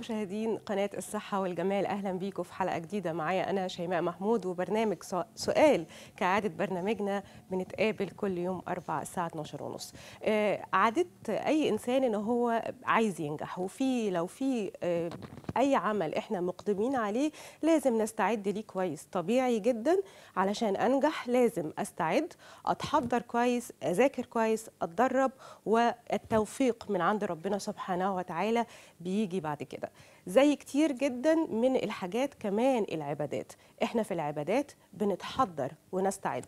مشاهدين قناة الصحة والجمال أهلا بيكم في حلقة جديدة معايا أنا شيماء محمود وبرنامج سؤال كعادة برنامجنا بنتقابل كل يوم أربع الساعة 12 ونص آه، عادة أي إنسان إن هو عايز ينجح وفي لو في آه، أي عمل إحنا مقدمين عليه لازم نستعد ليه كويس طبيعي جدا علشان أنجح لازم أستعد أتحضر كويس أذاكر كويس أتدرب والتوفيق من عند ربنا سبحانه وتعالى بيجي بعد كده زي كتير جدا من الحاجات كمان العبادات احنا في العبادات بنتحضر ونستعد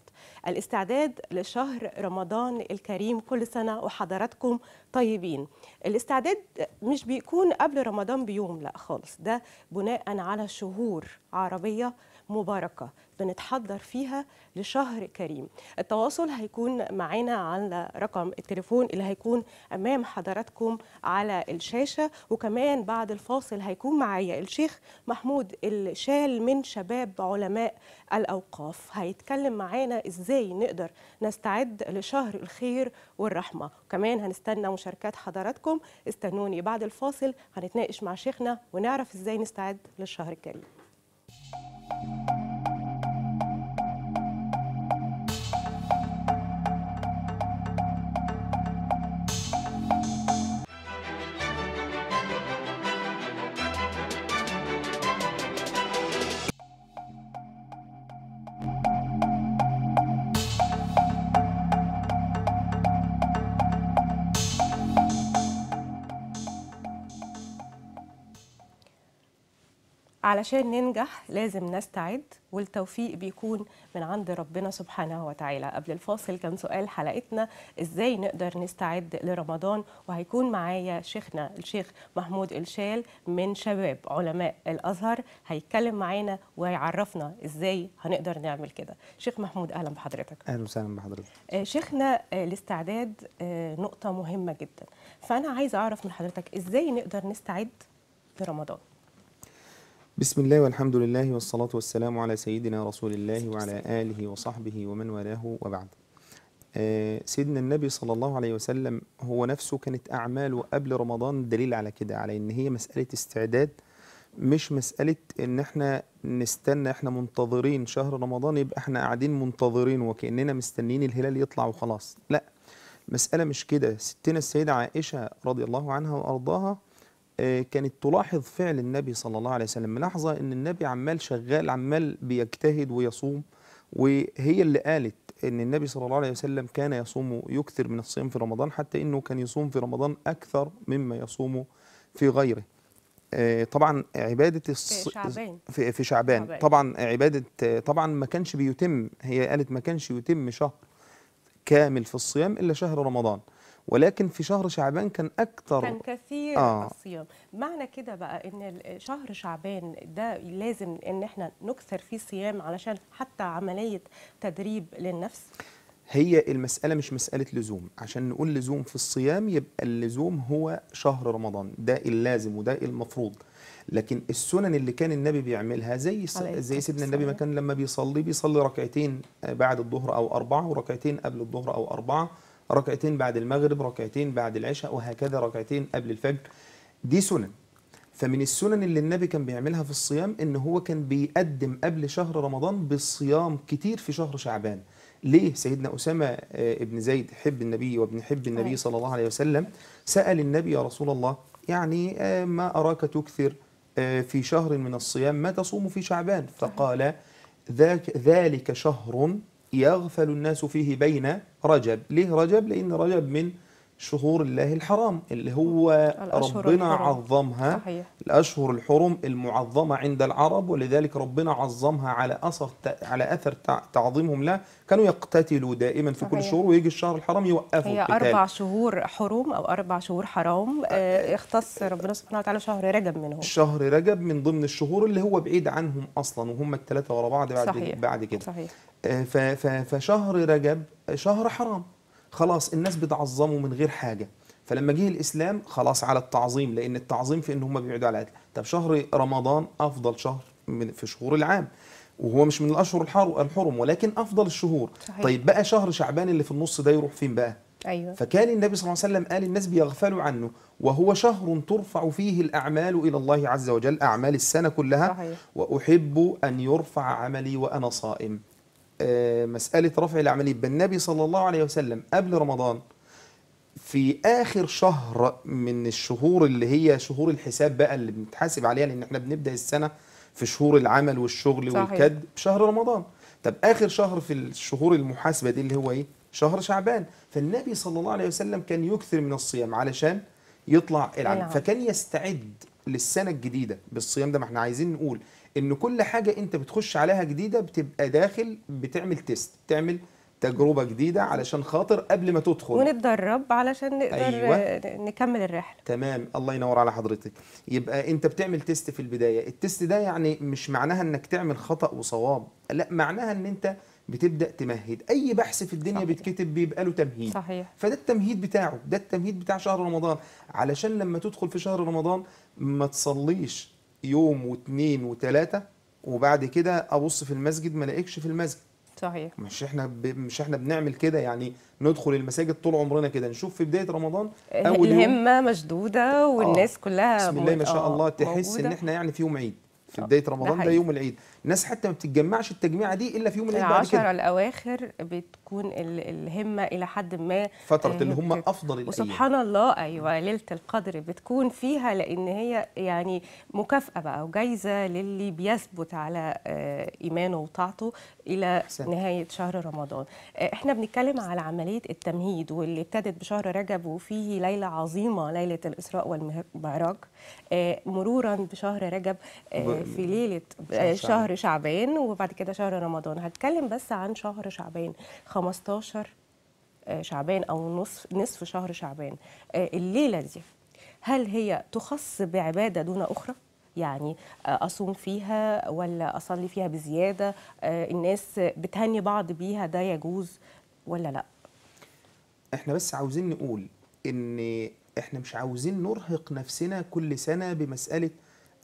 الاستعداد لشهر رمضان الكريم كل سنة وحضراتكم طيبين الاستعداد مش بيكون قبل رمضان بيوم لا خالص ده بناء على شهور عربية مباركة بنتحضر فيها لشهر كريم التواصل هيكون معانا على رقم التليفون اللي هيكون أمام حضراتكم على الشاشة وكمان بعد الفاصل هيكون معايا الشيخ محمود الشال من شباب علماء الأوقاف هيتكلم معانا إزاي نقدر نستعد لشهر الخير والرحمة وكمان هنستنى مشاركات حضراتكم استنوني بعد الفاصل هنتناقش مع شيخنا ونعرف إزاي نستعد للشهر الكريم Thank you. علشان ننجح لازم نستعد والتوفيق بيكون من عند ربنا سبحانه وتعالى قبل الفاصل كان سؤال حلقتنا ازاي نقدر نستعد لرمضان وهيكون معايا شيخنا الشيخ محمود الشال من شباب علماء الازهر هيتكلم معانا ويعرفنا ازاي هنقدر نعمل كده شيخ محمود اهلا بحضرتك اهلا وسهلا بحضرتك آه، شيخنا آه، الاستعداد آه، نقطه مهمه جدا فانا عايزه اعرف من حضرتك ازاي نقدر نستعد لرمضان بسم الله والحمد لله والصلاة والسلام على سيدنا رسول الله وعلى آله وصحبه ومن والاه وبعد آه، سيدنا النبي صلى الله عليه وسلم هو نفسه كانت أعماله قبل رمضان دليل على كده على إن هي مسألة استعداد مش مسألة إن إحنا نستنى إحنا منتظرين شهر رمضان يبقى إحنا قاعدين منتظرين وكأننا مستنيين الهلال يطلع وخلاص لأ مسألة مش كده ستنا السيدة عائشة رضي الله عنها وأرضاها آه، كانت تلاحظ فعل النبي صلى الله عليه وسلم ملاحظة أن النبي عمال شغال عمال بيجتهد ويصوم وهي اللي قالت أن النبي صلى الله عليه وسلم كان يصوم يكثر من الصيام في رمضان حتى أنه كان يصوم في رمضان أكثر مما يصوم في غيره آه، طبعا عبادة الص... في شعبان في, شعبان. شعبان طبعا عبادة طبعا ما كانش بيتم هي قالت ما كانش يتم شهر كامل في الصيام إلا شهر رمضان ولكن في شهر شعبان كان اكثر كان كثير آه. الصيام معنى كده بقى ان شهر شعبان ده لازم ان احنا نكثر فيه صيام علشان حتى عمليه تدريب للنفس هي المسألة مش مسألة لزوم عشان نقول لزوم في الصيام يبقى اللزوم هو شهر رمضان ده اللازم وده المفروض لكن السنن اللي كان النبي بيعملها زي زي سيدنا النبي ما كان لما بيصلي بيصلي ركعتين آه، بعد الظهر او اربعه وركعتين قبل الظهر او اربعه ركعتين بعد المغرب ركعتين بعد العشاء وهكذا ركعتين قبل الفجر دي سنن فمن السنن اللي النبي كان بيعملها في الصيام ان هو كان بيقدم قبل شهر رمضان بالصيام كتير في شهر شعبان ليه سيدنا أسامة آه، ابن زيد حب النبي وابن حب النبي صلى الله عليه وسلم سأل النبي يا رسول الله يعني آه، ما أراك تكثر آه، في شهر من الصيام ما تصوم في شعبان فقال ذاك ذلك شهر يغفل الناس فيه بين رجب ليه رجب؟ لأن رجب من شهور الله الحرام اللي هو ربنا الحرم. عظمها صحيح. الأشهر الحرم المعظمة عند العرب ولذلك ربنا عظمها على أثر على أثر تعظيمهم لها كانوا يقتتلوا دائما في صحيح. كل الشهور ويجي الشهر الحرام يوقفوا هي القتال. أربع شهور حرم أو أربع شهور حرام اختص آه، ربنا سبحانه وتعالى شهر رجب منهم شهر رجب من ضمن الشهور اللي هو بعيد عنهم أصلا وهم الثلاثة ورا بعض بعد صحيح. بعد كده صحيح. آه، فشهر رجب شهر حرام خلاص الناس بتعظمه من غير حاجه فلما جه الاسلام خلاص على التعظيم لان التعظيم في ان هم بيبعدوا على العدل طب شهر رمضان افضل شهر من في شهور العام وهو مش من الاشهر الحرم ولكن افضل الشهور صحيح. طيب بقى شهر شعبان اللي في النص ده يروح فين بقى أيوة. فكان النبي صلى الله عليه وسلم قال الناس بيغفلوا عنه وهو شهر ترفع فيه الأعمال إلى الله عز وجل أعمال السنة كلها صحيح. وأحب أن يرفع عملي وأنا صائم آه، مسألة رفع العملية بالنبي صلى الله عليه وسلم قبل رمضان في آخر شهر من الشهور اللي هي شهور الحساب بقى اللي بنتحاسب عليها لأن احنا بنبدأ السنة في شهور العمل والشغل صحيح. والكد بشهر رمضان طب آخر شهر في الشهور المحاسبة دي اللي هو إيه؟ شهر شعبان فالنبي صلى الله عليه وسلم كان يكثر من الصيام علشان يطلع العمل نعم. فكان يستعد للسنة الجديدة بالصيام ده ما احنا عايزين نقول ان كل حاجه انت بتخش عليها جديده بتبقى داخل بتعمل تيست بتعمل تجربه جديده علشان خاطر قبل ما تدخل ونتدرب علشان نقدر أيوة. نكمل الرحله تمام الله ينور على حضرتك يبقى انت بتعمل تيست في البدايه التيست ده يعني مش معناها انك تعمل خطا وصواب لا معناها ان انت بتبدا تمهد اي بحث في الدنيا صحيح. بيتكتب بيبقى له تمهيد صحيح. فده التمهيد بتاعه ده التمهيد بتاع شهر رمضان علشان لما تدخل في شهر رمضان ما تصليش يوم واثنين وثلاثه وبعد كده ابص في المسجد ما الاقيكش في المسجد صحيح مش احنا ب... مش احنا بنعمل كده يعني ندخل المساجد طول عمرنا كده نشوف في بدايه رمضان إه-، اول الهمه يوم... مشدوده والناس آه. كلها بسم الله ما شاء الله آه، تحس موجودة. ان احنا يعني في يوم عيد في آه، بدايه رمضان ده, ده يوم العيد الناس حتى ما بتتجمعش التجميعه دي الا في يوم الاثنين بعد كده الاواخر بتكون الهمه الى حد ما فتره آه، اللي هم افضل الايام وسبحان الله ايوه ليله القدر بتكون فيها لان هي يعني مكافاه بقى وجايزه للي بيثبت على آه، ايمانه وطاعته الى حسن. نهايه شهر رمضان آه، احنا بنتكلم على عمليه التمهيد واللي ابتدت بشهر رجب وفيه ليله عظيمه ليله الاسراء والمعراج مرورا بشهر رجب في ليله شهر شهر شعبان وبعد كده شهر رمضان هتكلم بس عن شهر شعبان 15 آه، شعبان او نصف نصف شهر شعبان آه، الليله دي هل هي تخص بعباده دون اخرى يعني آه، اصوم فيها ولا اصلي فيها بزياده الناس بتهني بعض بيها ده يجوز ولا لا احنا بس عاوزين نقول ان احنا مش عاوزين نرهق نفسنا كل سنه بمساله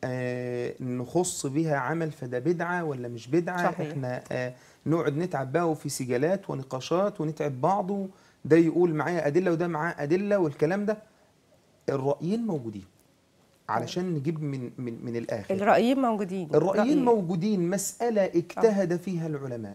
آه، نخص بها عمل فده بدعه ولا مش بدعه صحيح. احنا آه، نقعد نتعب بقى وفي سجالات ونقاشات ونتعب بعضه ده يقول معايا ادله وده معاه ادله والكلام ده الرايين موجودين علشان نجيب من من من الاخر الرايين موجودين الرايين موجودين مساله اجتهد فيها العلماء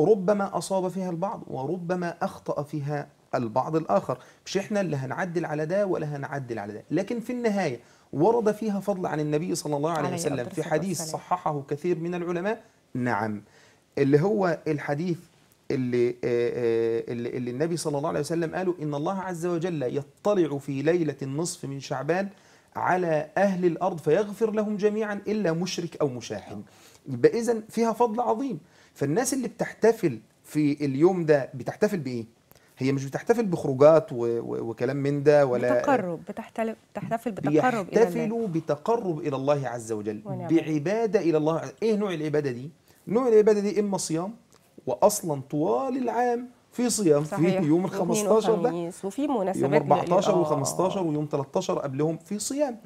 ربما اصاب فيها البعض وربما اخطا فيها البعض الاخر مش احنا اللي هنعدل على ده ولا هنعدل على ده لكن في النهايه ورد فيها فضل عن النبي صلى الله عليه, عليه وسلم في حديث صححه كثير من العلماء نعم اللي هو الحديث اللي, آه، آه، اللي, اللي النبي صلى الله عليه وسلم قالوا إن الله عز وجل يطلع في ليلة النصف من شعبان على أهل الأرض فيغفر لهم جميعا إلا مشرك أو مشاحن يبقى إذن فيها فضل عظيم فالناس اللي بتحتفل في اليوم ده بتحتفل بإيه؟ هي مش بتحتفل بخروجات وكلام من ده ولا بتقرب بتحتفل بتحتفل بتقرب بيحتفلوا بتقرب الى الله عز وجل ونعم. بعباده الى الله ايه نوع العباده دي نوع العباده دي اما صيام واصلا طوال العام في صيام صحيح. في يوم ال 15 ده وفي مناسبات يوم 14 آه. و15 ويوم 13 قبلهم في صيام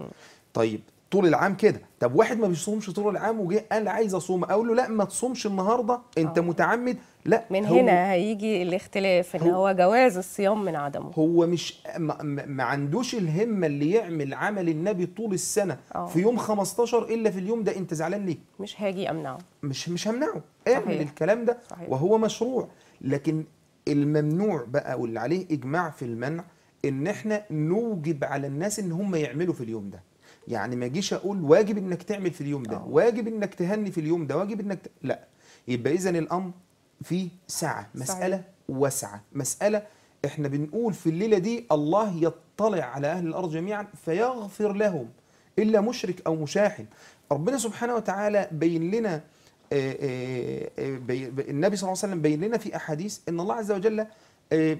طيب طول العام كده طب واحد ما بيصومش طول العام وجه قال عايز اصوم اقول له لا ما تصومش النهارده انت أوه. متعمد لا من هنا هيجي الاختلاف ان هو, هو جواز الصيام من عدمه هو مش ما, ما عندوش الهمه اللي يعمل عمل النبي طول السنه أوه. في يوم 15 الا في اليوم ده انت زعلان ليه مش هاجي امنعه مش مش همنعه اعمل الكلام ده صحيح. وهو مشروع لكن الممنوع بقى واللي عليه اجماع في المنع ان احنا نوجب على الناس ان هم يعملوا في اليوم ده يعني ما اجيش اقول واجب انك تعمل في اليوم ده أوه. واجب انك تهني في اليوم ده واجب انك ت... لا يبقى اذا الامر في سعه مساله صحيح. واسعه مساله احنا بنقول في الليله دي الله يطلع على اهل الارض جميعا فيغفر لهم الا مشرك او مشاحن ربنا سبحانه وتعالى بين لنا آه، آه، آه، النبي صلى الله عليه وسلم بين لنا في احاديث ان الله عز وجل آه،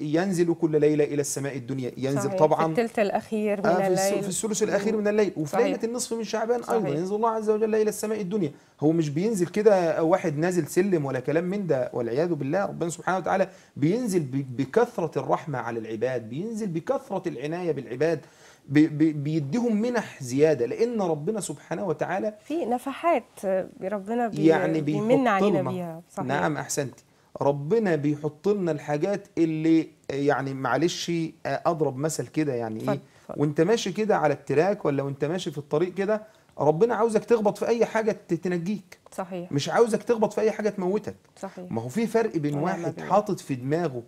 ينزل كل ليلة إلى السماء الدنيا ينزل صحيح. طبعا في الثلث الأخير من آه الليل في الثلث الأخير من الليل وفي صحيح. ليلة النصف من شعبان صحيح. أيضا ينزل الله عز وجل إلى السماء الدنيا هو مش بينزل كده واحد نازل سلم ولا كلام من ده والعياذ بالله ربنا سبحانه وتعالى بينزل بكثرة الرحمة على العباد بينزل بكثرة العناية بالعباد بيديهم منح زيادة لأن ربنا سبحانه وتعالى في نفحات آه، ربنا بي يعني بيمن علينا بيها صحيح. نعم أحسنتي ربنا بيحط لنا الحاجات اللي يعني معلش آه، اضرب مثل كده يعني ايه وانت ماشي كده على التراك ولا وانت ماشي في الطريق كده ربنا عاوزك تخبط في اي حاجه تنجيك صحيح مش عاوزك تخبط في اي حاجه تموتك صحيح ما هو في فرق بين واحد حاطط في دماغه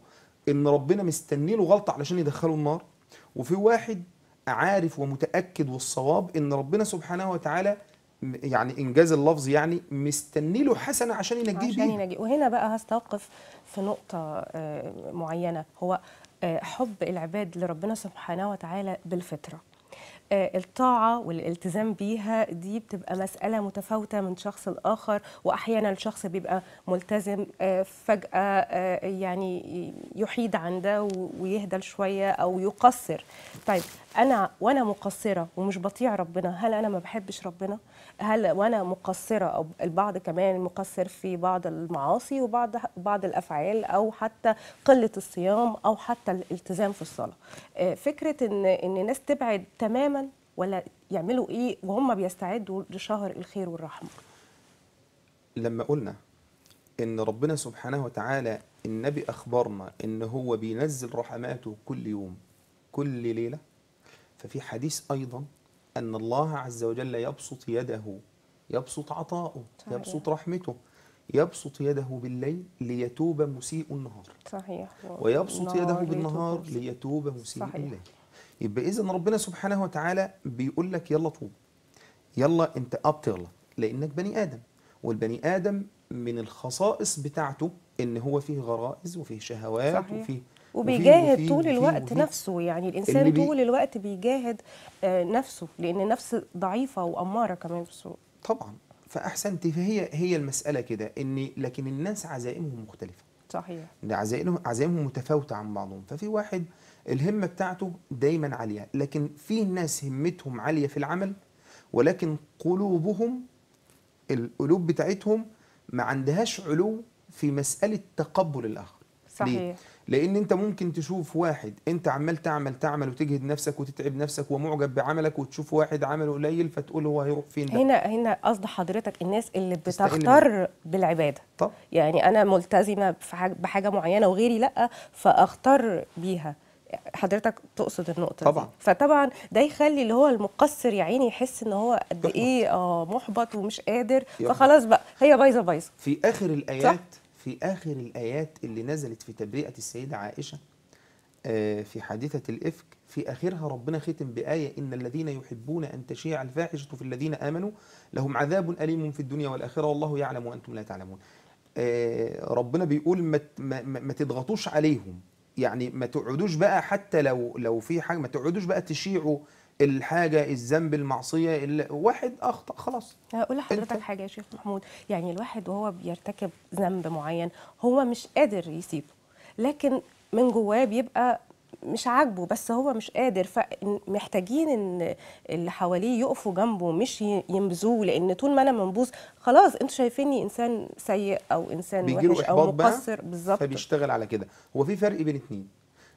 ان ربنا مستني له غلطه علشان يدخله النار وفي واحد عارف ومتاكد والصواب ان ربنا سبحانه وتعالى يعني انجاز اللفظ يعني مستني له حسنه عشان ينجيه عشان ينجيه وهنا بقى هستوقف في نقطه آه، معينه هو آه، حب العباد لربنا سبحانه وتعالى بالفطره آه، الطاعة والالتزام بيها دي بتبقى مسألة متفاوتة من شخص لآخر وأحيانا الشخص بيبقى ملتزم آه، فجأة آه، يعني يحيد عن ده ويهدل شوية أو يقصر طيب أنا وأنا مقصرة ومش بطيع ربنا هل أنا ما بحبش ربنا؟ هل وأنا مقصرة أو البعض كمان مقصر في بعض المعاصي وبعض بعض الأفعال أو حتى قلة الصيام أو حتى الالتزام في الصلاة فكرة إن إن الناس تبعد تماما ولا يعملوا ايه وهم بيستعدوا لشهر الخير والرحمه لما قلنا ان ربنا سبحانه وتعالى النبي اخبرنا ان هو بينزل رحماته كل يوم كل ليله ففي حديث ايضا ان الله عز وجل يبسط يده يبسط عطاؤه صحيح. يبسط رحمته يبسط يده بالليل ليتوب مسيء النهار صحيح ويبسط يده بالنهار ليتوب مسيء صحيح. الليل يبقى اذا ربنا سبحانه وتعالى بيقول لك يلا طوب يلا انت اب لانك بني ادم والبني ادم من الخصائص بتاعته ان هو فيه غرائز وفيه شهوات صحيح. وفيه وبيجاهد وفيه طول الوقت وفيه نفسه يعني الانسان بي... طول الوقت بيجاهد آه، نفسه لان النفس ضعيفه واماره كمان في السوق طبعا فاحسنت فهي هي المساله كده ان لكن الناس عزائمهم مختلفه صحيح عزائمهم عزائمهم متفاوته عن بعضهم ففي واحد الهمة بتاعته دايما عالية لكن في ناس همتهم عالية في العمل ولكن قلوبهم القلوب بتاعتهم ما عندهاش علو في مسألة تقبل الآخر صحيح ليه؟ لأن أنت ممكن تشوف واحد أنت عمال تعمل تعمل وتجهد نفسك وتتعب نفسك ومعجب بعملك وتشوف واحد عمله قليل فتقول هو هيروح فين ده. هنا هنا قصد حضرتك الناس اللي بتختار بالعبادة طب. يعني أنا ملتزمة بحاجة معينة وغيري لأ فأختار بيها حضرتك تقصد النقطه طبعا دي. فطبعا ده يخلي اللي هو المقصر يا عيني يحس ان هو قد ايه اه محبط ومش قادر فخلاص بقى هي بايظه بايظه في اخر الايات صح؟ في اخر الايات اللي نزلت في تبرئه السيده عائشه آه في حادثه الافك في اخرها ربنا ختم بايه ان الذين يحبون ان تشيع الفاحشه في الذين امنوا لهم عذاب اليم في الدنيا والاخره والله يعلم وانتم لا تعلمون آه ربنا بيقول ما, ما, ما تضغطوش عليهم يعني ما تقعدوش بقى حتى لو لو في حاجه ما تقعدوش بقى تشيعوا الحاجه الذنب المعصيه اللي واحد اخطا خلاص هقول لحضرتك حاجه يا شيخ محمود يعني الواحد وهو بيرتكب ذنب معين هو مش قادر يسيبه لكن من جواه بيبقى مش عاجبه بس هو مش قادر فمحتاجين ان اللي حواليه يقفوا جنبه مش ينبذوه لان طول ما انا منبوذ خلاص انتوا شايفيني انسان سيء او انسان وحش او مقصر بالظبط فبيشتغل على كده هو في فرق بين اتنين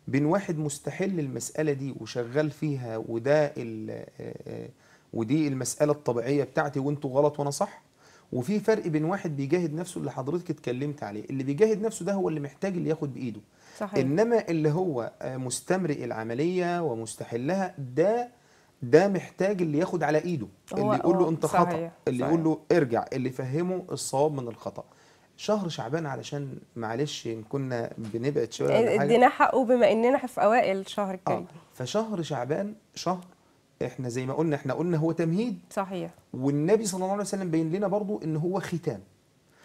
بين واحد مستحل المساله دي وشغال فيها وده ودي المساله الطبيعيه بتاعتي وانتوا غلط وانا صح وفي فرق بين واحد بيجاهد نفسه اللي حضرتك اتكلمت عليه اللي بيجاهد نفسه ده هو اللي محتاج اللي ياخد بايده صحيح. انما اللي هو آه، مستمرئ العمليه ومستحلها ده ده محتاج اللي ياخد على ايده اللي يقول له آه، انت صحيح. اللي يقول له ارجع اللي يفهمه الصواب من الخطا شهر شعبان علشان معلش ان كنا بنبعد شويه ادينا حقه بما اننا في اوائل شهر الكريم آه. فشهر شعبان شهر احنا زي ما قلنا احنا قلنا هو تمهيد صحيح والنبي صلى الله عليه وسلم بين لنا برضو ان هو ختام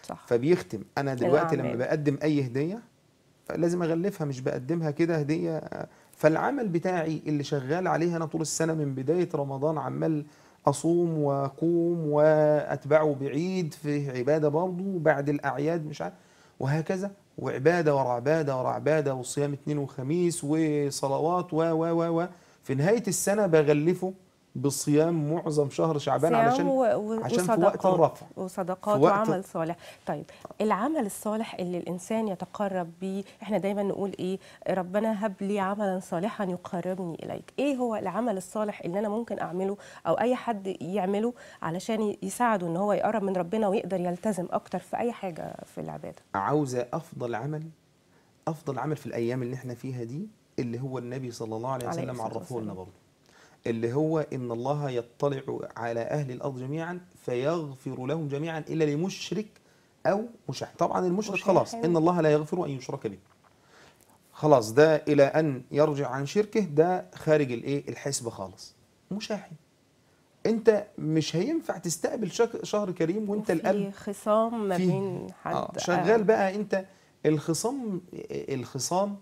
صح فبيختم انا دلوقتي لما بقدم اي هديه لازم اغلفها مش بقدمها كده هديه فالعمل بتاعي اللي شغال عليه انا طول السنه من بدايه رمضان عمال اصوم واقوم واتبعه بعيد في عباده برضه بعد الاعياد مش عارف وهكذا وعباده ورا عباده ورا عباده وصيام اثنين وخميس وصلوات و و و, و في نهايه السنه بغلفه بصيام معظم شهر شعبان علشان و... و... عشان في وقت الرفع وصدقات وقت وعمل صالح طيب العمل الصالح اللي الانسان يتقرب بيه احنا دايما نقول ايه ربنا هب لي عملا صالحا يقربني اليك ايه هو العمل الصالح اللي انا ممكن اعمله او اي حد يعمله علشان يساعده ان هو يقرب من ربنا ويقدر يلتزم اكتر في اي حاجه في العباده عاوزه افضل عمل افضل عمل في الايام اللي احنا فيها دي اللي هو النبي صلى الله عليه وسلم عرفه لنا برضه اللي هو ان الله يطلع على اهل الارض جميعا فيغفر لهم جميعا الا لمشرك او مشرك طبعا المشرك خلاص أيوة. ان الله لا يغفر ان يشرك به خلاص ده الى ان يرجع عن شركه ده خارج الايه الحسبه خالص مشاحي انت مش هينفع تستقبل شهر كريم وانت الاب خصام ما بين آه، حد آه شغال بقى انت الخصام الخصام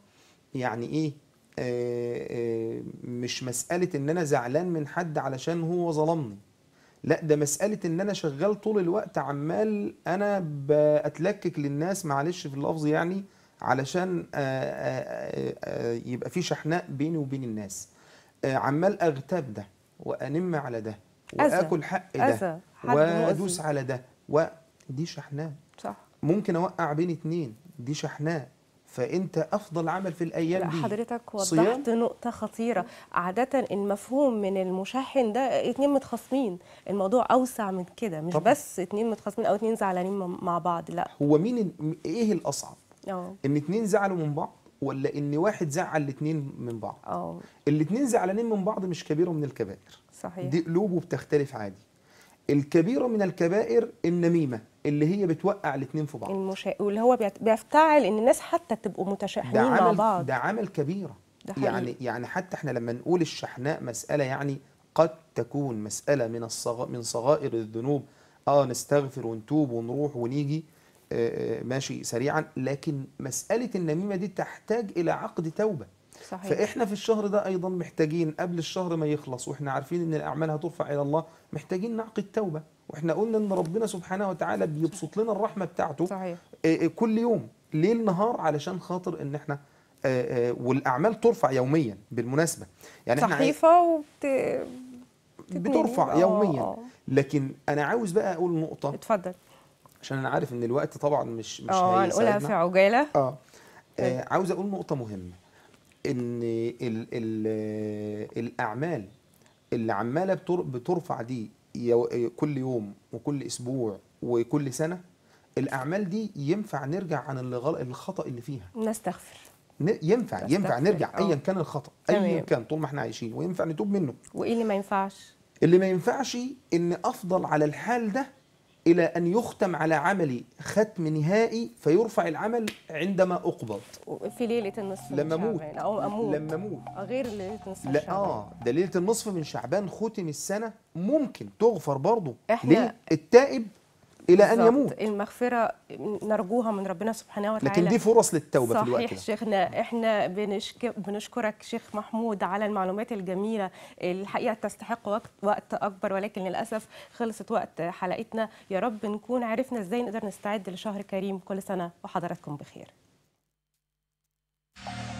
يعني ايه آه، آه، مش مسألة إن أنا زعلان من حد علشان هو ظلمني لا ده مسألة إن أنا شغال طول الوقت عمال أنا بأتلكك للناس معلش في اللفظ يعني علشان آه، يبقى في شحناء بيني وبين الناس عمال أغتاب ده وأنم على ده وآكل حق ده وأدوس على ده ودي شحناء صح ممكن أوقع بين اتنين دي شحناء فانت افضل عمل في الايام لا دي حضرتك وضحت نقطه خطيره عاده المفهوم من المشحن ده اتنين متخاصمين الموضوع اوسع من كده مش طبعا. بس اتنين متخاصمين او اتنين زعلانين مع بعض لا هو مين ايه الاصعب أوه. ان اتنين زعلوا من بعض ولا ان واحد زعل الاتنين من بعض اه الاتنين زعلانين من بعض مش كبيره من الكبائر صحيح دي قلوبه بتختلف عادي الكبيره من الكبائر النميمه اللي هي بتوقع الاثنين في بعض المشا... واللي هو بيفتعل ان الناس حتى تبقوا متشاحنين مع بعض ده عمل كبير يعني يعني حتى احنا لما نقول الشحناء مساله يعني قد تكون مساله من الصغ... من صغائر الذنوب اه نستغفر ونتوب ونروح ونيجي آه،, آه ماشي سريعا لكن مساله النميمه دي تحتاج الى عقد توبه صحيح. فاحنا في الشهر ده ايضا محتاجين قبل الشهر ما يخلص واحنا عارفين ان الاعمال هترفع الى الله محتاجين نعقد توبه واحنا قلنا ان ربنا سبحانه وتعالى بيبسط لنا الرحمه بتاعته صحيح. آه، آه، كل يوم ليل نهار علشان خاطر ان احنا آه، والاعمال ترفع يوميا بالمناسبه يعني صحيفه وبت بترفع يوميا لكن انا عاوز بقى اقول نقطه اتفضل عشان انا عارف ان الوقت طبعا مش مش اه نقولها في عجاله اه, عاوز اقول نقطه مهمه ان الـ الـ الاعمال اللي عماله بترفع دي كل يوم وكل اسبوع وكل سنه الاعمال دي ينفع نرجع عن الخطا اللي فيها نستغفر ينفع نستغفر. ينفع نرجع آه. ايا كان الخطا ايا كان طول ما احنا عايشين وينفع نتوب منه وايه اللي ما ينفعش اللي ما ينفعش ان افضل على الحال ده إلى أن يختم على عملي ختم نهائي فيرفع العمل عندما أقبض في ليلة النصف لما موت أو أموت لما موت غير ليلة النصف لا شعبان. آه ده ليلة النصف من شعبان ختم السنة ممكن تغفر برضه إحنا التائب الى ان يموت المغفره نرجوها من ربنا سبحانه وتعالى لكن دي فرص للتوبه صحيح في الوقت صحيح شيخنا احنا بنشك... بنشكرك شيخ محمود على المعلومات الجميله الحقيقه تستحق وقت وقت اكبر ولكن للاسف خلصت وقت حلقتنا يا رب نكون عرفنا ازاي نقدر نستعد لشهر كريم كل سنه وحضراتكم بخير Thank you.